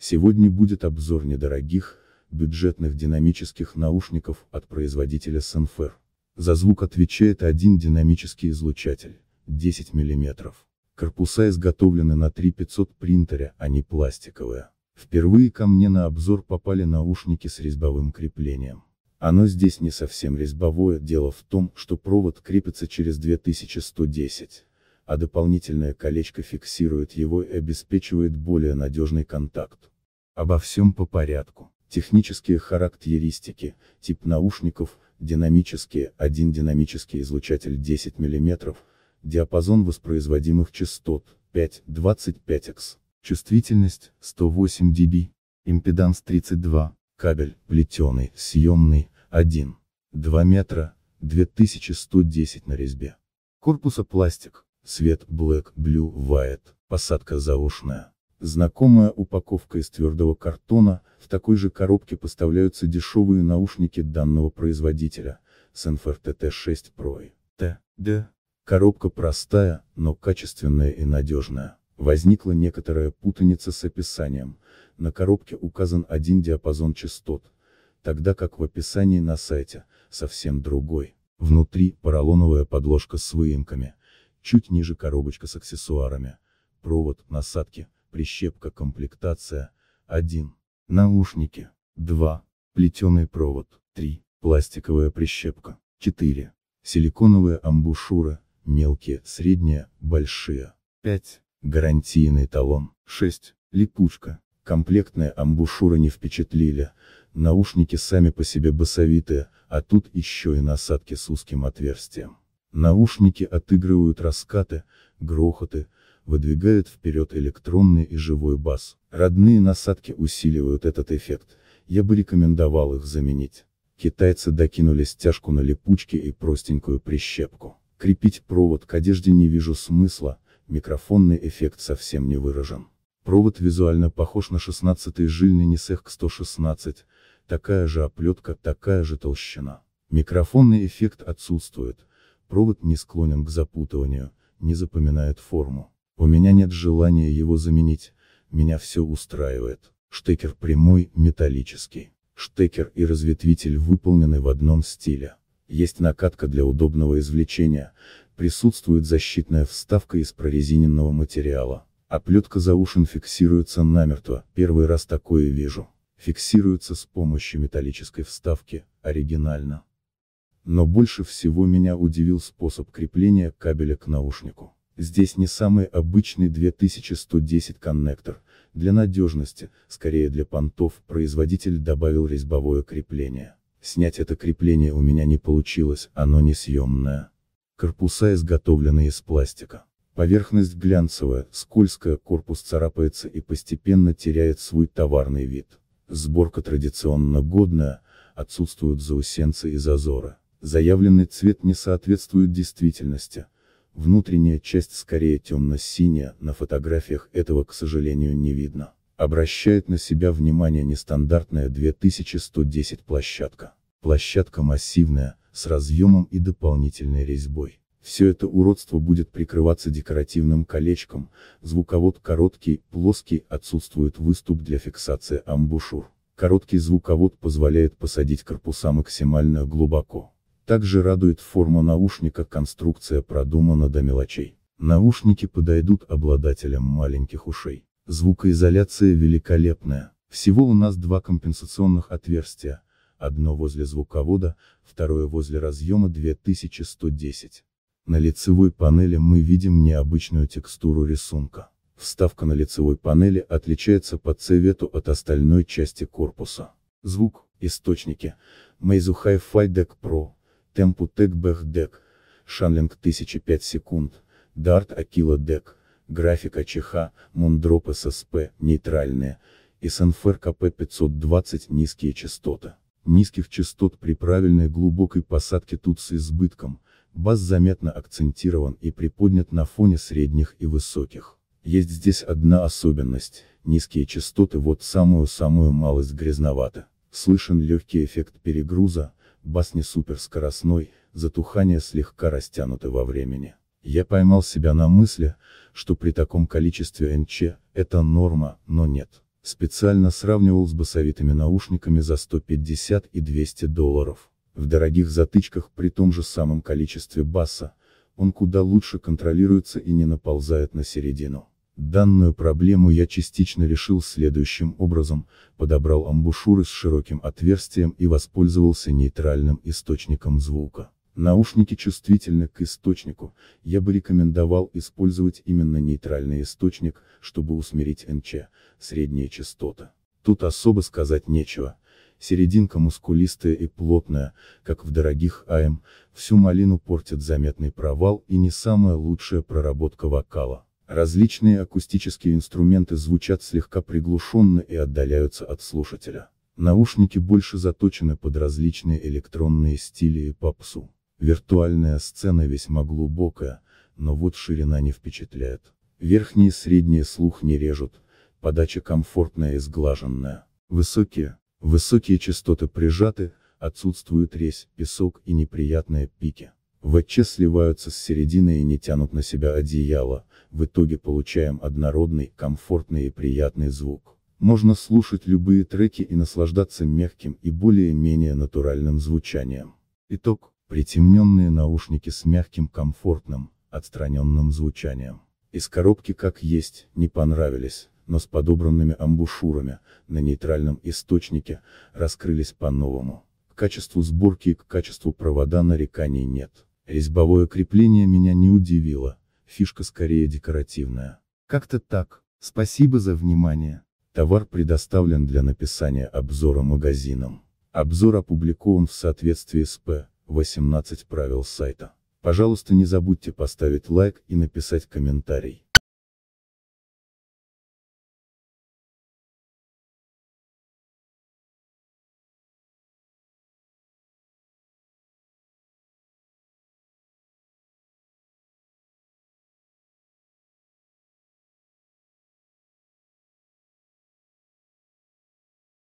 Сегодня будет обзор недорогих, бюджетных динамических наушников от производителя Sanfer. За звук отвечает один динамический излучатель, 10 мм. Корпуса изготовлены на 3500 принтере, а не пластиковые. Впервые ко мне на обзор попали наушники с резьбовым креплением. Оно здесь не совсем резьбовое, дело в том, что провод крепится через 2110 а дополнительное колечко фиксирует его и обеспечивает более надежный контакт. Обо всем по порядку. Технические характеристики, тип наушников, динамические, один динамический излучатель 10 мм, диапазон воспроизводимых частот, 5-25 х чувствительность, 108 dB, импеданс 32, кабель, плетеный, съемный, 1, 2 метра, 2110 на резьбе. Корпуса пластик, Свет, Black, Blue, White. Посадка заушная. Знакомая упаковка из твердого картона, в такой же коробке поставляются дешевые наушники данного производителя, с NFRTT6 Pro. Т. Д. Коробка простая, но качественная и надежная. Возникла некоторая путаница с описанием. На коробке указан один диапазон частот, тогда как в описании на сайте, совсем другой. Внутри поролоновая подложка с выемками, Чуть ниже коробочка с аксессуарами. Провод, насадки, прищепка, комплектация. 1. Наушники. 2. Плетеный провод. 3. Пластиковая прищепка. 4. Силиконовые амбушюры, мелкие, средние, большие. 5. Гарантийный талон. 6. Липучка. Комплектные амбушюры не впечатлили, наушники сами по себе басовитые, а тут еще и насадки с узким отверстием. Наушники отыгрывают раскаты, грохоты, выдвигают вперед электронный и живой бас. Родные насадки усиливают этот эффект, я бы рекомендовал их заменить. Китайцы докинули стяжку на липучки и простенькую прищепку. Крепить провод к одежде не вижу смысла, микрофонный эффект совсем не выражен. Провод визуально похож на 16-й жильный Нисехк 116, такая же оплетка, такая же толщина. Микрофонный эффект отсутствует, Провод не склонен к запутыванию, не запоминает форму. У меня нет желания его заменить, меня все устраивает. Штекер прямой, металлический. Штекер и разветвитель выполнены в одном стиле. Есть накатка для удобного извлечения, присутствует защитная вставка из прорезиненного материала. Оплетка за ушин фиксируется намертво, первый раз такое вижу. Фиксируется с помощью металлической вставки, оригинально. Но больше всего меня удивил способ крепления кабеля к наушнику. Здесь не самый обычный 2110 коннектор, для надежности, скорее для понтов, производитель добавил резьбовое крепление. Снять это крепление у меня не получилось, оно несъемное. Корпуса изготовлены из пластика. Поверхность глянцевая, скользкая, корпус царапается и постепенно теряет свой товарный вид. Сборка традиционно годная, отсутствуют заусенцы и зазоры. Заявленный цвет не соответствует действительности. Внутренняя часть скорее темно-синяя, на фотографиях этого, к сожалению, не видно. Обращает на себя внимание нестандартная 2110 площадка. Площадка массивная, с разъемом и дополнительной резьбой. Все это уродство будет прикрываться декоративным колечком, звуковод короткий, плоский, отсутствует выступ для фиксации амбушюр. Короткий звуковод позволяет посадить корпуса максимально глубоко. Также радует форма наушника, конструкция продумана до мелочей. Наушники подойдут обладателям маленьких ушей. Звукоизоляция великолепная. Всего у нас два компенсационных отверстия, одно возле звуковода, второе возле разъема 2110. На лицевой панели мы видим необычную текстуру рисунка. Вставка на лицевой панели отличается по цвету от остальной части корпуса. Звук, источники, Meizu Hi-Fi Deck Pro, темпу Текбэх Дек, Шанлинг 1005 секунд, Дарт Акила Дек, график АЧХ, Мундроп ССП, нейтральные, СНФР КП 520 низкие частоты. Низких частот при правильной глубокой посадке тут с избытком, бас заметно акцентирован и приподнят на фоне средних и высоких. Есть здесь одна особенность, низкие частоты вот самую-самую малость грязновато. Слышен легкий эффект перегруза, Бас не суперскоростной, затухание слегка растянуто во времени. Я поймал себя на мысли, что при таком количестве НЧ, это норма, но нет. Специально сравнивал с басовитыми наушниками за 150 и 200 долларов. В дорогих затычках при том же самом количестве баса, он куда лучше контролируется и не наползает на середину. Данную проблему я частично решил следующим образом, подобрал амбушюры с широким отверстием и воспользовался нейтральным источником звука. Наушники чувствительны к источнику, я бы рекомендовал использовать именно нейтральный источник, чтобы усмирить НЧ, средняя частота. Тут особо сказать нечего, серединка мускулистая и плотная, как в дорогих АМ, всю малину портит заметный провал и не самая лучшая проработка вокала. Различные акустические инструменты звучат слегка приглушенно и отдаляются от слушателя. Наушники больше заточены под различные электронные стили и попсу. Виртуальная сцена весьма глубокая, но вот ширина не впечатляет. Верхние и средние слух не режут, подача комфортная и сглаженная. Высокие, высокие частоты прижаты, отсутствует резь, песок и неприятные пики. ВЧ сливаются с середины и не тянут на себя одеяло, в итоге получаем однородный, комфортный и приятный звук. Можно слушать любые треки и наслаждаться мягким и более-менее натуральным звучанием. Итог. Притемненные наушники с мягким, комфортным, отстраненным звучанием. Из коробки как есть, не понравились, но с подобранными амбушюрами, на нейтральном источнике, раскрылись по-новому. К качеству сборки и к качеству провода нареканий нет. Резьбовое крепление меня не удивило, фишка скорее декоративная. Как-то так. Спасибо за внимание. Товар предоставлен для написания обзора магазином. Обзор опубликован в соответствии с П. 18 правил сайта. Пожалуйста, не забудьте поставить лайк и написать комментарий.